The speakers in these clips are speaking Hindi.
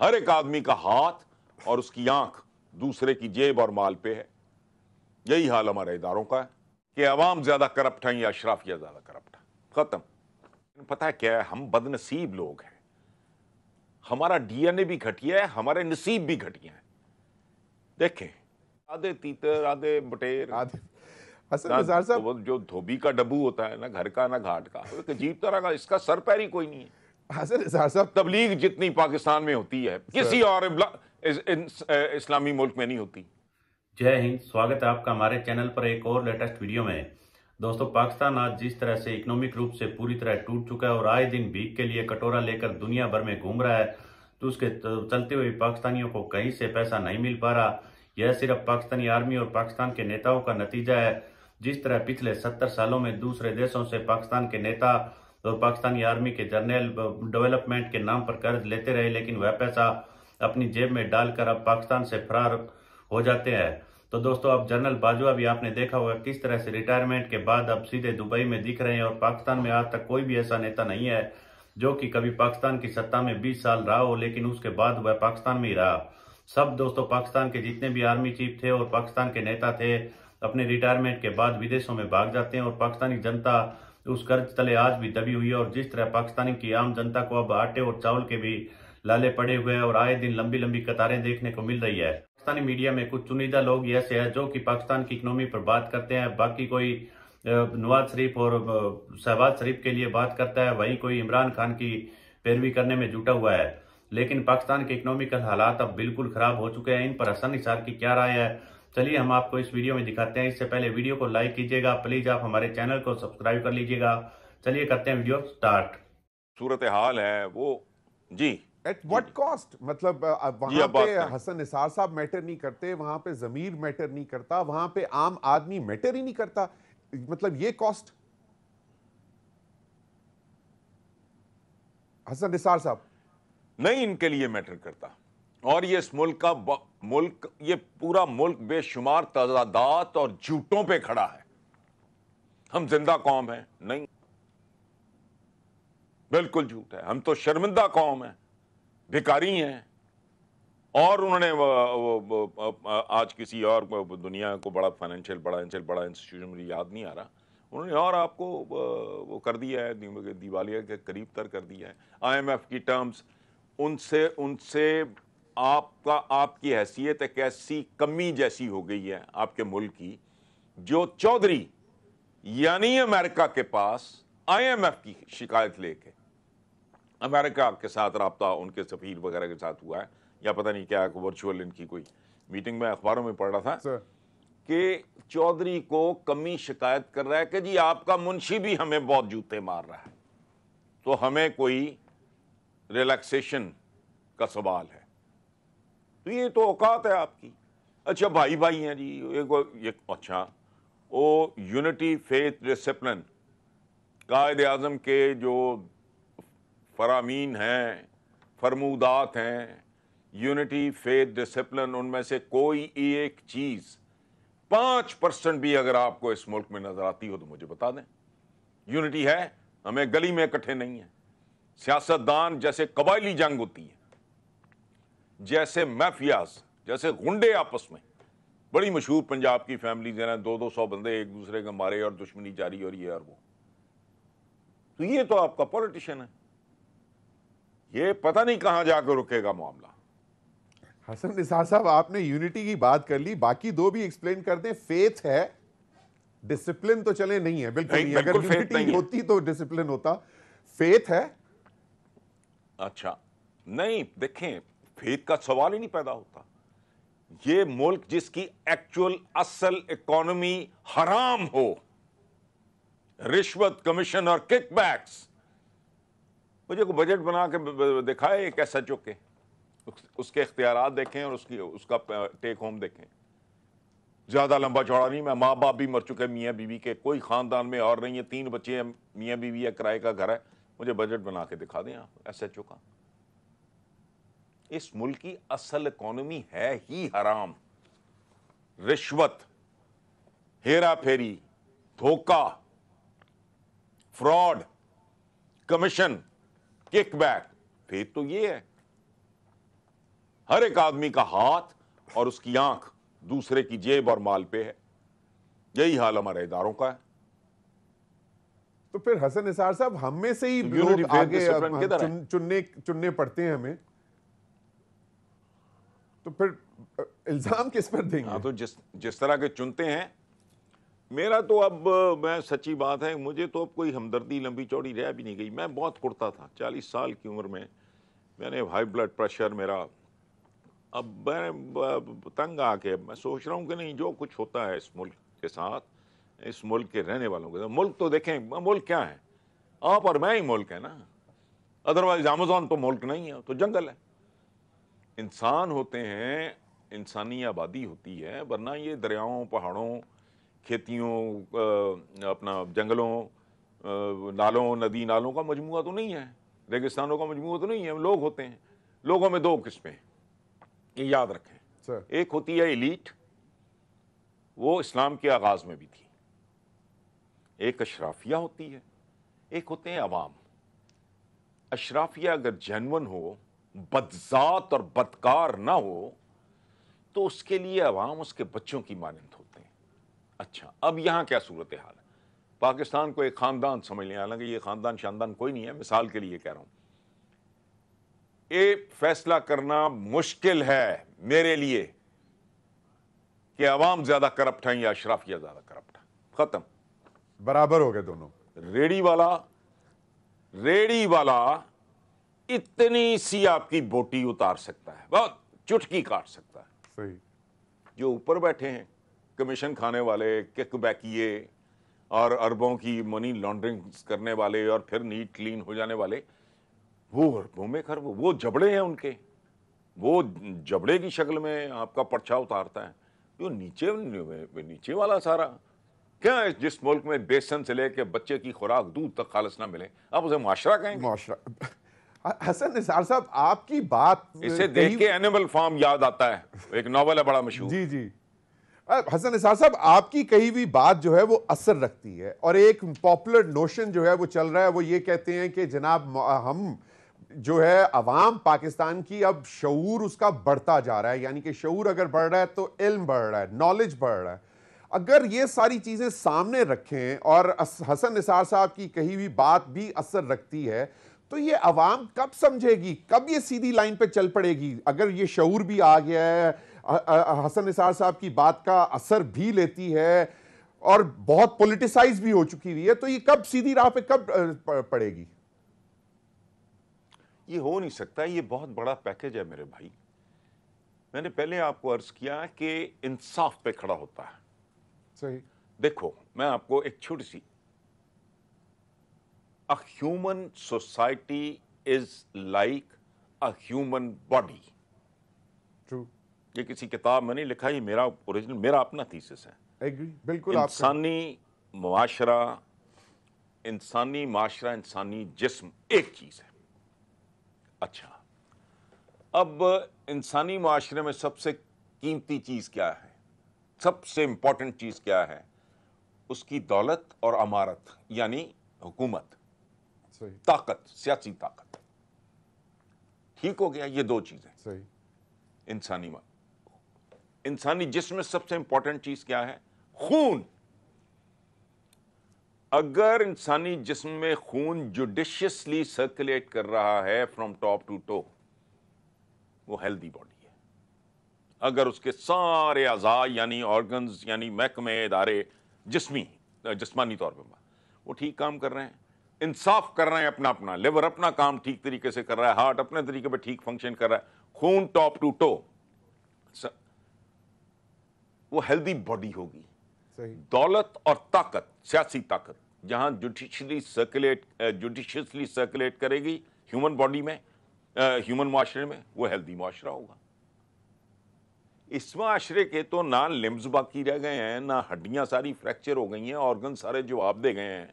हर एक आदमी का हाथ और उसकी आंख दूसरे की जेब और माल पे है यही हाल हमारे इदारों का है कि अवाम ज्यादा करप्ट है या अशराफिया ज्यादा करप्ट है खत्म पता है क्या है हम बदनसीब लोग हैं हमारा डीएनए भी घटिया है हमारे नसीब भी घटिया है देखें आधे तीतर आधे बटेर आधे साहब तो जो धोबी का डब्बू होता है ना घर का ना घाट का तो अजीब तरह का इसका सर पैर ही कोई नहीं है तबलीग जितनी पाकिस्तान में होती है किसी और इस्लामी मुल्क में नहीं होती जय हिंद स्वागत है आपका हमारे चैनल पर एक और लेटेस्ट वीडियो में दोस्तों पाकिस्तान आज जिस तरह से इकोनॉमिक रूप से पूरी तरह टूट चुका है और आए दिन भीख के लिए कटोरा लेकर दुनिया भर में घूम रहा है तो उसके चलते हुए पाकिस्तानियों को कहीं से पैसा नहीं मिल पा रहा यह सिर्फ पाकिस्तानी आर्मी और पाकिस्तान के नेताओं का नतीजा है जिस तरह पिछले सत्तर सालों में दूसरे देशों से पाकिस्तान के नेता और तो पाकिस्तानी आर्मी के जर्नल डेवलपमेंट के नाम पर कर्ज लेते रहे लेकिन वह पैसा अपनी जेब में डालकर अब पाकिस्तान से फरार हो जाते हैं तो दोस्तों अब जनरल बाजवा भी आपने देखा होगा किस तरह से रिटायरमेंट के बाद अब सीधे दुबई में दिख रहे हैं और पाकिस्तान में आज तक कोई भी ऐसा नेता नहीं है जो कि कभी पाकिस्तान की सत्ता में 20 साल रहा हो लेकिन उसके बाद वह पाकिस्तान में ही रहा सब दोस्तों पाकिस्तान के जितने भी आर्मी चीफ थे और पाकिस्तान के नेता थे अपने रिटायरमेंट के बाद विदेशों में भाग जाते हैं और पाकिस्तानी जनता तो उस कर्ज तले आज भी दबी हुई है और जिस तरह पाकिस्तानी की आम जनता को अब आटे और चावल के भी लाले पड़े हुए हैं और आए दिन लंबी लंबी कतारें देखने को मिल रही है पाकिस्तानी मीडिया में कुछ चुनिंदा लोग ऐसे हैं जो कि पाकिस्तान की इकनॉमी पर बात करते हैं बाकी कोई नवाज शरीफ और शहबाज शरीफ के लिए बात करता है वही कोई इमरान खान की पैरवी करने में जुटा हुआ है लेकिन पाकिस्तान के इकोनॉमिकल हालात अब बिल्कुल खराब हो चुके हैं इन पर हसन निसार की क्या राय है चलिए हम आपको इस वीडियो में दिखाते हैं इससे पहले वीडियो को लाइक कीजिएगा प्लीज आप हमारे चैनल को सब्सक्राइब कर लीजिएगा चलिए करते हैं वीडियो स्टार्ट सूरत हाल है वो जी एट वट कॉस्ट मतलब वहां पे हसन निसार साहब मैटर नहीं करते वहां पे जमीर मैटर नहीं करता वहां पे आम आदमी मैटर ही नहीं करता मतलब ये कॉस्ट हसन निसार साहब नहीं इनके लिए मैटर करता और ये इस मुल्क का मुल्क ये पूरा मुल्क बेशुमार तजादात और झूठों पे खड़ा है हम जिंदा कौम है नहीं बिल्कुल झूठ है हम तो शर्मिंदा कौम है भिकारी हैं और उन्होंने आज किसी और दुनिया को बड़ा फाइनेंशियल बड़ा इंशियल बड़ा इंस्टीट्यूशन मुझे याद नहीं आ रहा उन्होंने और आपको वो कर दिया है दिवालिया के करीब तर कर दिया है आईएमएफ की टर्म्स उनसे उनसे आपका आपकी हैसियत एक ऐसी कमी जैसी हो गई है आपके मुल्क की जो चौधरी यानी अमेरिका के पास आईएमएफ की शिकायत लेके अमेरिका के साथ रबता उनके सफ़ीर वगैरह के साथ हुआ है या पता नहीं क्या वर्चुअल इनकी कोई मीटिंग में अखबारों में पढ़ रहा था कि चौधरी को कमी शिकायत कर रहा है कि जी आपका मुंशी भी हमें बहुत जूते मार रहा है तो हमें कोई रिलैक्सेशन का सवाल है तो ये तो औकात है आपकी अच्छा भाई भाई हैं जी एक, एक अच्छा वो यूनिटी फेथ डिसिप्लिन कायद अजम के जो फरामीन हैं फरमूदात हैं यूनिटी फेथ डिसिप्लिन उनमें से कोई एक चीज़ पाँच परसेंट भी अगर आपको इस मुल्क में नज़र आती हो तो मुझे बता दें यूनिटी है हमें गली में इकट्ठे नहीं है सियासतदान जैसे कबायली जंग होती है जैसे मैफियाज जैसे गुंडे आपस में बड़ी मशहूर पंजाब की फैमिलीज हैं दो दो सौ बंदे एक दूसरे के मारे और दुश्मनी जारी और ये और वो तो ये तो आपका पॉलिटिशियन है ये पता नहीं कहां जाकर रुकेगा मामला हसन निसार साहब आपने यूनिटी की बात कर ली बाकी दो भी एक्सप्लेन कर दें फेथ है डिसिप्लिन तो चले नहीं है बिल्कुल नहीं, नहीं अगर यूनिटी होती तो डिसिप्लिन होता फेथ है अच्छा नहीं देखें फेद का सवाल ही नहीं पैदा होता ये मुल्क जिसकी एक्चुअल असल इकोनॉमी हराम हो रिश्वत कमीशन और किकबैक्स मुझे को बजट बना के दिखाए एक एस एच ओ के उसके इख्तियार देखें और उसकी उसका टेक होम देखें ज़्यादा लंबा चौड़ा नहीं मैं माँ बाप भी मर चुके मियाँ बीवी के कोई ख़ानदान में और नहीं है तीन बच्चे हैं मियाँ बीवी या किराए का घर है मुझे बजट बना के दिखा दें आप एस एच ओ का इस मुल्क की असल इकोनॉमी है ही हराम रिश्वत हेरा फेरी धोखा फ्रॉड कमीशन किकबैक फिर तो ये है हर एक आदमी का हाथ और उसकी आंख दूसरे की जेब और माल पे है यही हाल हमारे इदारों का है तो फिर हसन निसार साहब हमें से ही तो लोग आगे चुन, चुनने चुनने पड़ते हैं हमें तो फिर इल्जाम किस पर देंगे हाँ तो जिस जिस तरह के चुनते हैं मेरा तो अब मैं सच्ची बात है मुझे तो अब कोई हमदर्दी लंबी चौड़ी रह भी नहीं गई मैं बहुत कुर्ता था चालीस साल की उम्र में मैंने हाई ब्लड प्रेशर मेरा अब मैं तंग आके मैं सोच रहा हूँ कि नहीं जो कुछ होता है इस मुल्क के साथ इस मुल्क के रहने वालों के साथ मुल्क तो देखें मुल्क क्या है आप और मैं ही मुल्क है ना अदरवाइज अमेजोन तो मुल्क नहीं है तो जंगल है इंसान होते हैं इंसानी आबादी होती है वरना ये दरियाओं पहाड़ों खेतियों अपना जंगलों नालों नदी नालों का मजमू तो नहीं है रेगिस्तानों का मजमू तो नहीं है लोग होते हैं लोगों में दो किस्में ये याद रखें Sir. एक होती है इलीट वो इस्लाम के आगाज में भी थी एक अशराफिया होती है एक होते हैं अवाम अशराफिया अगर जेनवन हो बदजात और बदकार ना हो तो उसके लिए अवाम उसके बच्चों की मानंद होते हैं अच्छा अब यहाँ क्या सूरत हाल है पाकिस्तान को एक ख़ानदान समझ लें हालांकि ये ख़ानदान शानदान कोई नहीं है मिसाल के लिए कह रहा हूँ ये फैसला करना मुश्किल है मेरे लिए कि अवाम ज़्यादा करप्ट है या अशराफिया ज़्यादा करप्ट है ख़त्म बराबर हो गए दोनों रेडी वाला रेडी वाला इतनी सी आपकी बोटी उतार सकता है बहुत चुटकी काट सकता है सही जो ऊपर बैठे हैं कमीशन खाने वाले किक बैकिए और अरबों की मनी लॉन्ड्रिंग करने वाले और फिर नीट क्लीन हो जाने वाले वो अरबों में खर वो जबड़े हैं उनके वो जबड़े की शक्ल में आपका पर्चा उतारता है जो नीचे नीचे वाला सारा क्या है जिस मुल्क में बेसन से लेके बच्चे की खुराक दूध तक खालस ना मिले आप उसे माशरा कहेंगे माशरा हसन निसार साहब आपकी बात इसे देख के एनिमल फार्म याद आता है एक नॉवल है बड़ा मशहूर जी जी हसन निसार साहब आपकी कही हुई बात जो है वो असर रखती है और एक पॉपुलर नोशन जो है वो चल रहा है वो ये कहते हैं कि जनाब हम जो है अवाम पाकिस्तान की अब शूर उसका बढ़ता जा रहा है यानी कि शूर अगर बढ़ रहा है तो इल्म बढ़ रहा है नॉलेज बढ़ रहा है अगर ये सारी चीज़ें सामने रखें और हसन निसार साहब की कही हुई बात भी असर रखती है तो ये आवाम कब समझेगी कब ये सीधी लाइन पे चल पड़ेगी अगर ये शूर भी आ गया है हसन निसार साहब की बात का असर भी लेती है और बहुत पोलिटिसाइज भी हो चुकी हुई है तो ये कब सीधी राह पे कब पड़ेगी ये हो नहीं सकता ये बहुत बड़ा पैकेज है मेरे भाई मैंने पहले आपको अर्ज किया कि इंसाफ पे खड़ा होता है सही देखो मैं आपको एक छोटी सी a human society is like a human body. True. ये किसी किताब में नहीं लिखा ये मेरा ओरिजिनल मेरा अपना थीसिस है एग्री बिल्कुल इंसानी माशरा इंसानी माशरा इंसानी जिस्म एक चीज़ है अच्छा अब इंसानी माशरे में सबसे कीमती चीज़ क्या है सबसे इम्पॉर्टेंट चीज़ क्या है उसकी दौलत और अमारत यानी हुकूमत ताकत सियासी ताकत ठीक हो गया ये दो चीजें इंसानी इंसानी जिसमें सबसे इंपॉर्टेंट चीज क्या है खून अगर इंसानी जिसम में खून जुडिशियसली सर्कुलेट कर रहा है फ्रॉम टॉप टू टो वो हेल्दी बॉडी है अगर उसके सारे अज़ा यानी ऑर्गन्स यानी महकमे इदारे जिसमी जिसमानी तौर पर वो ठीक काम कर रहे हैं इंसाफ कर रहे हैं अपना अपना लिवर अपना काम ठीक तरीके से कर रहा है हार्ट अपने तरीके पर ठीक फंक्शन कर रहा है खून टॉप टू टो वो हेल्दी बॉडी होगी दौलत और ताकत सियासी ताकत जहां जुडिशली सर्कुलेट जुडिशली सर्कुलेट करेगी ह्यूमन बॉडी में ह्यूमन माशरे में वो हेल्दी माशरा होगा इस माशरे के तो ना लिम्स बाकी रह गए हैं ना हड्डियां सारी फ्रैक्चर हो गई हैं ऑर्गन सारे जवाब दे गए हैं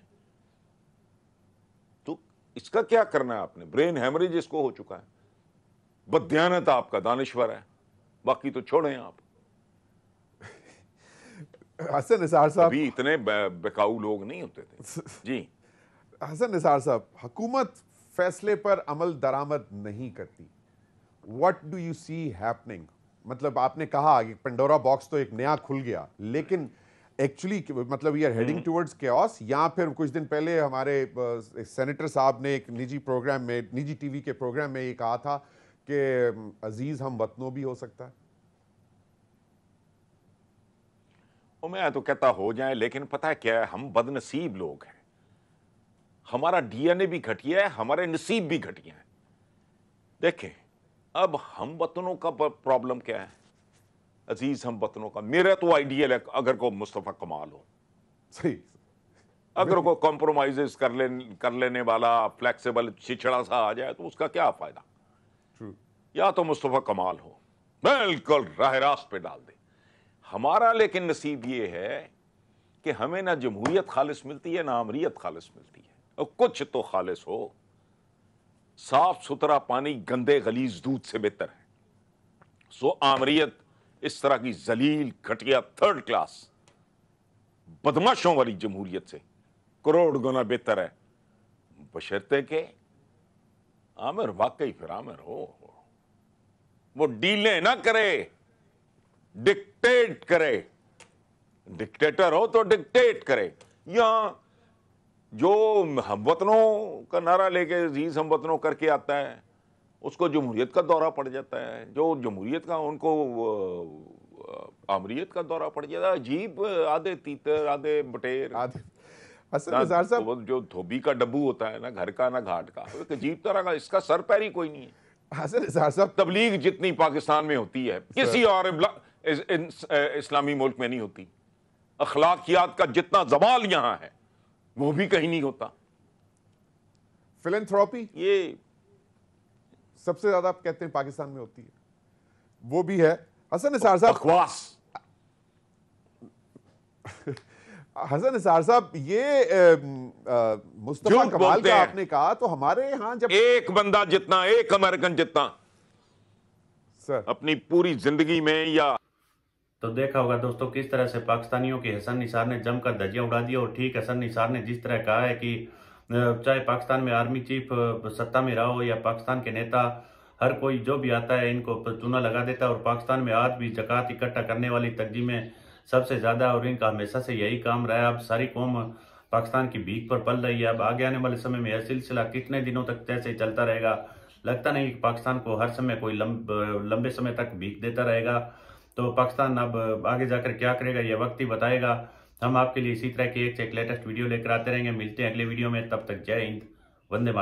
इसका क्या करना है आपने ब्रेन हैमरेज इसको हो चुका है बदयानत आपका दानश्वर है बाकी तो छोड़े आप हसन निसार साहब अभी इतने बेकाऊ लोग नहीं होते थे जी हसन निसार साहब हुकूमत फैसले पर अमल दरामद नहीं करती what do you see happening मतलब आपने कहा कि पंडोरा बॉक्स तो एक नया खुल गया लेकिन एक्चुअली मतलब we are heading towards chaos या फिर कुछ दिन पहले हमारे सेनेटर साहब ने एक निजी प्रोग्राम में निजी टीवी के प्रोग्राम में ये कहा था कि अजीज हम वतनों भी हो सकता है मैं तो कहता हो जाए लेकिन पता है क्या है हम बदनसीब लोग हैं हमारा डीएनए भी घटिया है हमारे नसीब भी घटिया है देखें अब हम वतनों का प्रॉब्लम क्या है अजीज हम वतनों का मेरा तो आइडियल है अगर को मुस्तफ़ा कमाल हो सही अगर को कॉम्प्रोमाइज कर ले कर लेने वाला फ्लेक्सिबल छिछड़ा सा आ जाए तो उसका क्या फ़ायदा या तो मुस्तफ़ा कमाल हो बिल्कुल राह रास्त पे डाल दे हमारा लेकिन नसीब ये है कि हमें ना जमहूरियत खालिश मिलती है ना अमरीत खालिश मिलती है और कुछ तो खालिश हो साफ सुथरा पानी गंदे गलीज दूध से बेहतर है सो आमरीत इस तरह की जलील घटिया थर्ड क्लास बदमाशों वाली जमहूरियत से करोड़ गुना बेहतर है बशर्ते के आमिर वाकई फिर आमिर हो वो डीलें ना करे डिक्टेट करे डिक्टेटर हो तो डिक्टेट करे या जो हम वतनों का नारा लेके अजीज हम वतनों करके आता है उसको जमहूरीत का दौरा पड़ जाता है जो जमहूरीत का उनको आमरीत का दौरा पड़ जाता है अजीब आधे तीतर आधे बटेर आधे साहब तो साहब जो धोबी का डब्बू होता है ना घर का ना घाट का अजीब तरह का इसका सर पैरी कोई नहीं है हसन निजार साहब तबलीग जितनी पाकिस्तान में होती है किसी और इस्लामी मुल्क में नहीं होती अखलाकियात का जितना जवाल यहाँ है वो भी कहीं नहीं होता फिलेंथ्रोपी ये सबसे ज्यादा आप कहते हैं पाकिस्तान में होती है वो भी है हसन निसार साहब हसन निसार साहब ये मुस्तफा कमाल का आपने कहा तो हमारे यहां जब एक बंदा जितना एक अमेरिकन जितना सर अपनी पूरी जिंदगी में या तो देखा होगा दोस्तों किस तरह से पाकिस्तानियों की हसन निसार ने जमकर धज्जियां उड़ा दी और ठीक हसन निसार ने जिस तरह कहा है कि चाहे पाकिस्तान में आर्मी चीफ सत्ता में रहा हो या पाकिस्तान के नेता हर कोई जो भी आता है इनको चूना लगा देता है और पाकिस्तान में आज भी जकत इकट्ठा करने वाली तरजीमें सबसे ज़्यादा और इनका हमेशा से यही काम रहा है अब सारी कौम पाकिस्तान की भीख पर पल रही है अब आगे आने वाले समय में यह सिलसिला कितने दिनों तक तैसे चलता रहेगा लगता नहीं कि पाकिस्तान को हर समय कोई लंब, लंबे समय तक भीख देता रहेगा तो पाकिस्तान अब आगे जाकर क्या करेगा यह वक्त ही बताएगा हम आपके लिए इसी तरह की एक से एक लेटेस्ट वीडियो लेकर आते रहेंगे मिलते हैं अगले वीडियो में तब तक जय हिंद वंदे माता